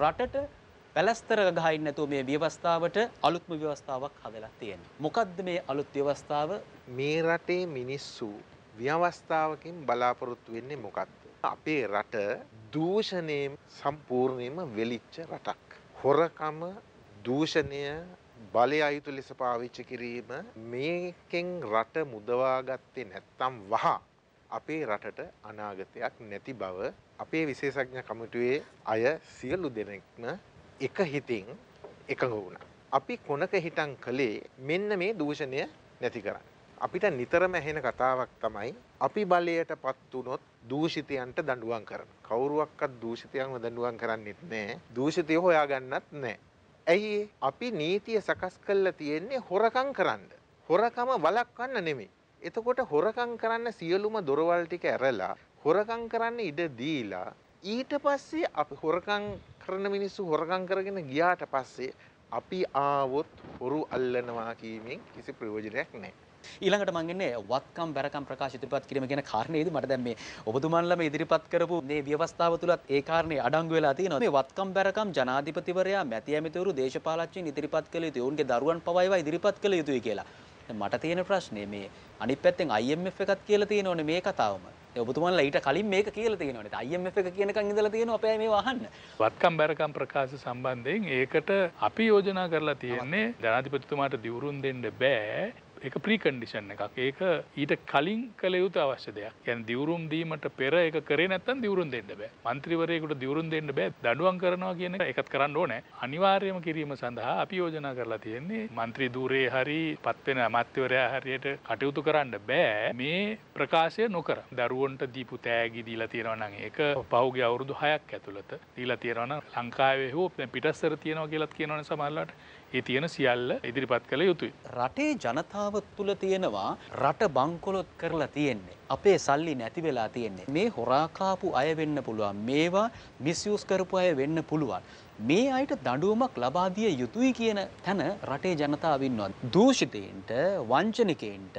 රටට පැලස්තර ගහ නැතුව මේ ව්‍යවස්ථාවට අලුත්ම ව්‍යවස්ථාවක් හදලා තියෙනවා. මොකද්ද මේ අලුත් ව්‍යවස්ථාව? මේ රටේ මිනිස්සු ව්‍යවස්ථාවකින් බලාපොරොත්තු වෙන්නේ මොකක්ද? අපේ රට දූෂණයෙන් සම්පූර්ණයෙන්ම වෙලිච්ච රටක්. හොරකම, දූෂණය, බලය අයුතු ලෙස පාවිච්චි කිරීම මේකෙන් රට මුදවා ගත්තේ නැත්තම් වහා අපේ රටට අනාගතයක් නැති බව අපේ විශේෂඥ කමිටුවේ අය සියලු දෙනෙක්ම එක හිතින් එකඟ වුණා. අපි කොනක හිටන් කළේ මෙන්න මේ දූෂණය නැති කරන්න. අපිට නිතරම ඇහෙන කතාවක් තමයි අපි බලයට පත් වුනොත් දූෂිතයන්ට දඬුවම් කරන. කවුරුවක්වත් දූෂිතයන්ව දඬුවම් කරන්නෙත් නෑ. දූෂිතය හොයාගන්නත් නෑ. ඇයි අපි නීතිය සකස් කළා තියෙන්නේ හොරකම් කරන්න. හොරකම වළක්වන්න නෙමෙයි. එතකොට හොරකං කරන්න සියලුම දොරවල් ටික ඇරලා හොරකං කරන්න ඉඩ දීලා ඊට පස්සේ අපි හොරකං කරන මිනිස්සු හොරකං කරගෙන ගියාට පස්සේ අපි ආවොත් හොරු අල්ලනවා කීමෙන් කිසි ප්‍රයෝජනයක් නැහැ. ඊළඟට මං ඉන්නේ වත්කම් බැරකම් ප්‍රකාශ ඉදිරිපත් කිරීම කියන කාරණේදී මට දැන් මේ ඔබතුමන්ලම ඉදිරිපත් කරපු මේ ව්‍යවස්ථාව තුලත් ඒ කාරණේ අඩංගු වෙලා තියෙනවා. මේ වත්කම් බැරකම් ජනාධිපතිවරයා මැති ඇමතිවරු දේශපාලනඥයින් ඉදිරිපත් කළ යුතුයි. ඔවුන්ගේ දරුවන් පවා ඉදිරිපත් කළ යුතුයි කියලා. මට තියෙන ප්‍රශ්නේ මේ අනිත් පැත්තෙන් IMF එකත් කියලා තියෙනෝනේ මේ කතාවම. ඒ ඔබතුමාලා ඊට කලින් මේක කියලා තියෙනවනේ. IMF එක කියනකන් ඉඳලා තියෙනවා අපේ මේව අහන්න. වත්කම් බැරකම් ප්‍රකාශ සම්බන්ධයෙන් ඒකට අපි යෝජනා කරලා තියෙන්නේ ජනාධිපතිතුමාට දිවුරුම් දෙන්න බෑ. එක ප්‍රීකන්ඩිෂන් එකක් ඒක ඊට කලින් කළ යුතු අවශ්‍ය දෙයක් යැන් දිවරුම් දීමට පෙර එක කරේ නැත්තන් දිවරුන් දෙන්න බෑ මන්ත්‍රවරයකුට දිවරුන් දෙන්න බෑ දඩුවන් කරනවා කියන එකත් කරන්න ඕනෑ අනිවාර්යම කිරීම සඳහා අපි යෝජනා කරලා තියෙන්නේ මන්ත්‍රී දූරේ හරි පත්වෙන අමත්‍යවරයා හරියට කටයුතු කරන්න බෑ මේ ප්‍රකාශය නොකර දරුවන්ට දීපු තෑගි දීලා තියෙනවනම් ඒක පහුගේ අවුරුදු හයක් ඇතුළත දීලා තියෙනවන ලංකාවේ හෝ පිටස්සර තියෙනවා කියලත් කියනවන සමල්ලට ඒ තියෙන සියල්ල ඉදිරිපත් කළ යුතුයි. රටේ ජනතාව තුළ තියෙනවා රට බංකොලොත් කරලා තියෙන්නේ. අපේ සල්ලි නැති වෙලා තියෙන්නේ. මේ හොරාකාපු අය වෙන්න පුළුවන්. මේවා මිස්යස් කරපු අය වෙන්න පුළුවන්. මේ අයට දඩුවමක් ලබාදිය යුතුයි කියන තැන රටේ ජනතාවන්නවා. දූෂිතයන්ට වංචනිකයන්ට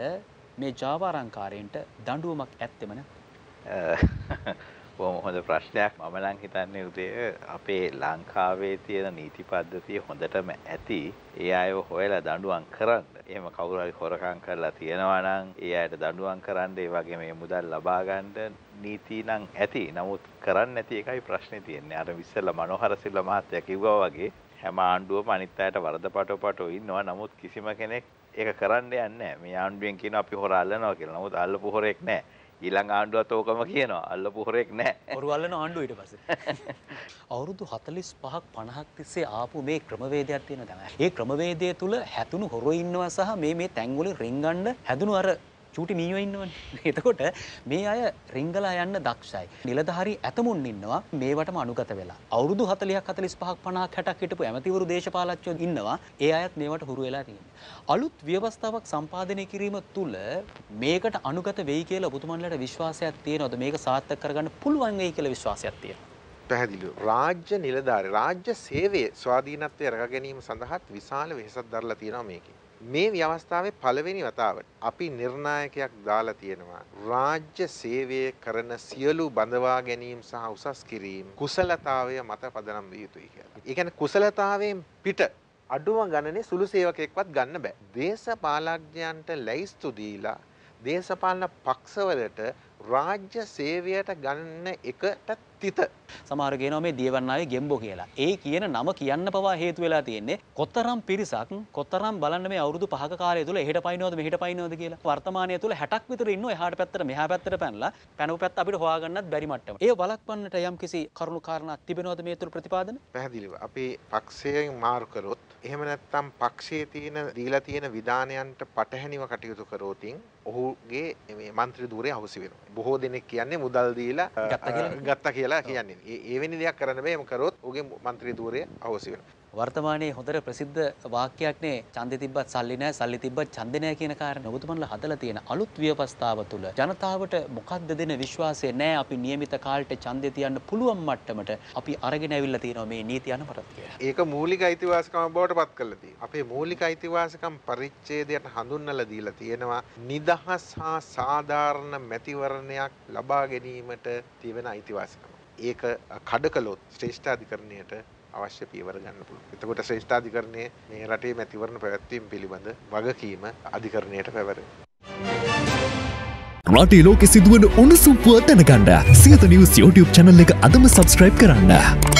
මේ ජාවාරංකාරයෙන්ට දඩුවමක් ඇත්තෙමන. බොහොම හොඳ ප්‍රශ්නයක් මම නම් හිතන්නේ උදේ අපේ ලංකාවේ තියෙන නීති පද්ධතිය හොඳටම ඇති ඒ අයව හොයලා දඬුවම් කරන්න. එහෙම කවුරු හරි හොරකම් කරලා තියෙනවා නම් ඒ අයට දඬුවම් කරන්න ඒ වගේ මේ මුදල් ලබා ගන්න නීති නම් ඇති. නමුත් කරන්නේ නැති එකයි ප්‍රශ්නේ තියෙන්නේ. අර ඉස්සෙල්ලා මනෝහර සිල්ලා මහත්තයා කිව්වා වගේ හැම ආණ්ඩුවම අනිත් අයට වරද පටවපටව ඉන්නවා. නමුත් කිසිම කෙනෙක් ඒක කරන්න යන්නේ නැහැ. මේ ආණ්ඩුවෙන් කියන අපි හොර අල්ලනවා කියලා. නමුත් අල්ලපු හොරෙක් නැහැ. ඊළඟ ආණ්ඩුවත් ඕකම කියනවා අල්ලපු හොරෙක් නැහැ. හොරු අල්ලන ආණ්ඩුව ඊට පස්සේ. අවුරුදු 45ක් 50ක් තිස්සේ ආපු මේ ක්‍රමවේදයක් තියෙන තමයි. මේ ක්‍රමවේදය තුල හැතුණු හොරු ඉන්නවා සහ මේ මේ තැන්වල රින්ගන්න හැදුණු අර චූටි මීයෝ ඉන්නවනේ. එතකොට මේ අය රිංගලා යන්න දක්ෂයි. නිලධාරි ඇතමුන් ඉන්නවා මේවටම අනුගත වෙලා. අවුරුදු 40ක් 45ක් 50ක් 60ක් හිටපු ඇමතිවරු දේශපාලච්චයෝ ඉන්නවා. ඒ අයත් මේවට හුරු වෙලා තියෙනවා. අලුත් ව්‍යවස්ථාවක් සම්පාදනය කිරීම තුළ මේකට අනුගත වෙයි කියලා ඔබතුමන්ලට විශ්වාසයක් තියෙනවද? මේක සාර්ථක කරගන්න පුළුවන් වෙයි කියලා විශ්වාසයක් තියෙනවා. පැහැදිලි රාජ්‍ය නිලධාරි රාජ්‍ය සේවයේ ස්වාධීනත්වය රැක ගැනීම සඳහාත් විශාල වෙහෙසක් දරලා තියෙනවා මේකේ. මේ අවස්ථාවේ පළවෙනි වතාවට අපි නිර්ණායකයක් දාලා තියෙනවා රාජ්‍ය සේවය කරන සියලු බඳවා ගැනීම සහ උසස් කිරීම කුසලතාවය මත පදනම් විය යුතුයි කියලා. ඒ කියන්නේ කුසලතාවයෙන් පිට අඩුම ගණනේ සුළු සේවකයෙක්වත් ගන්න බෑ. දේශපාලඥයන්ට ලැයිස්තු දීලා දේශපාලන පක්ෂවලට රාජ්‍ය සේවයට ගන්න එකට තිත. සමහරගේනව මේ දියවන්නාවේ ගෙම්බෝ කියලා. ඒ කියන නම කියන්න පවා හේතු වෙලා තියෙන්නේ කොතරම් පිරිසක් කොතරම් බලන්න මේ අවුරුදු පහක කාලය තුළ එහෙට පයින්නවද මෙහෙට පයින්නවද කියලා. වර්තමානය තුළ 60ක් විතර ඉන්නෝ එහාට පැත්තට මෙහා පැත්තට පැනලා පැනව පැත්ත අපිට හොයාගන්නත් බැරි මට්ටම. ඒ වළක්වන්නට යම් කිසි කරුණු කාරණා තිබෙනවද මේ තුළ ප්‍රතිපාදන? පැහැදිලිව අපේ පක්ෂයෙන් මාරු කරොත් එහෙම නැත්නම් පක්ෂයේ තියෙන දීලා තියෙන විධානයන්ට පටහැනිව කටයුතු කරෝතින් ඔහුගේ මේ മന്ത്രി ධූරය අවශ්‍ය වෙනවා. බොහෝ දෙනෙක් කියන්නේ මුදල් දීලා ගත්තා කියලා කියලා කියන්නේ ඒවැනි දෙයක් කරන්න බෑ එහෙම කරොත් ඔහුගේ മന്ത്രി ධූරය අහෝසි වෙනවා වර්තමානයේ හොඳට ප්‍රසිද්ධ වාක්‍යයක්නේ ඡන්දෙ තිබ්බත් සල්ලි නැහැ සල්ලි තිබ්බත් ඡන්දෙ නැහැ කියන කාරණා ඔබතුමන්ලා හදලා තියෙන අලුත් ව්‍යවස්ථාව තුළ ජනතාවට මොකද්ද දෙන විශ්වාසය නැහැ අපි નિયમિત කාලට ඡන්දෙ තියන්න පුළුවන් මට්ටමට අපි අරගෙන ඇවිල්ලා තියෙනවා මේ නීති අනුපරත්තිය ඒක මූලික අයිතිවාසිකම බවට පත් කරලා තියෙනවා අපේ මූලික අයිතිවාසිකම් පරිච්ඡේදයට හඳුන්වලා දීලා තියෙනවා නිදහස් හා සාධාරණ මැතිවරණයක් ලබා ගැනීමට තිබෙන අයිතිවාසිකම ඒක කඩ කළොත් ශ්‍රේෂ්ඨාධිකරණයට අවශ්‍ය පියවර ගන්න පුළුවන්. එතකොට ශ්‍රේෂ්ඨාධිකරණය මේ රටේ මැතිවරණ පැවැත්වීම පිළිබඳ වගකීම අධිකරණයට පැවර. රටේ ලෝකෙ සිදුවන උණුසුම්පුව දැනගන්න සියත නිවුස් YouTube channel එක අදම subscribe කරන්න.